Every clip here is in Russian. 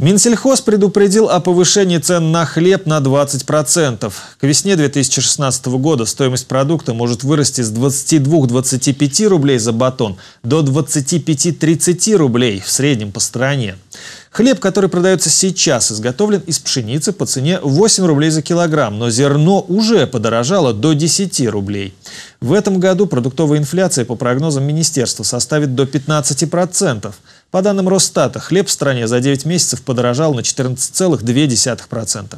Минсельхоз предупредил о повышении цен на хлеб на 20%. К весне 2016 года стоимость продукта может вырасти с 22-25 рублей за батон до 25-30 рублей в среднем по стране. Хлеб, который продается сейчас, изготовлен из пшеницы по цене 8 рублей за килограмм, но зерно уже подорожало до 10 рублей. В этом году продуктовая инфляция, по прогнозам министерства, составит до 15%. По данным Росстата, хлеб в стране за 9 месяцев подорожал на 14,2%.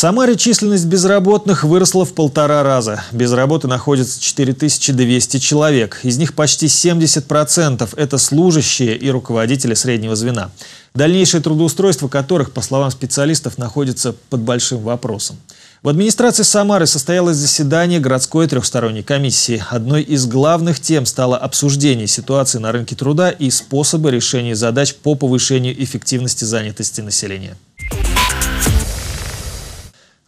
Самаре численность безработных выросла в полтора раза. Без работы находится 4200 человек. Из них почти 70% – это служащие и руководители среднего звена, дальнейшее трудоустройство которых, по словам специалистов, находится под большим вопросом. В администрации Самары состоялось заседание городской трехсторонней комиссии. Одной из главных тем стало обсуждение ситуации на рынке труда и способы решения задач по повышению эффективности занятости населения.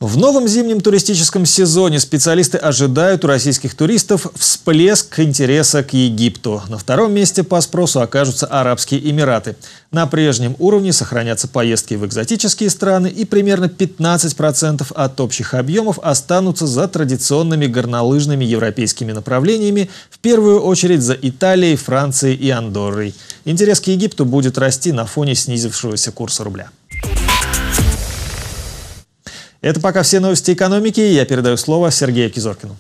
В новом зимнем туристическом сезоне специалисты ожидают у российских туристов всплеск интереса к Египту. На втором месте по спросу окажутся Арабские Эмираты. На прежнем уровне сохранятся поездки в экзотические страны и примерно 15% от общих объемов останутся за традиционными горнолыжными европейскими направлениями, в первую очередь за Италией, Францией и Андоррой. Интерес к Египту будет расти на фоне снизившегося курса рубля. Это пока все новости экономики. Я передаю слово Сергею Кизоркину.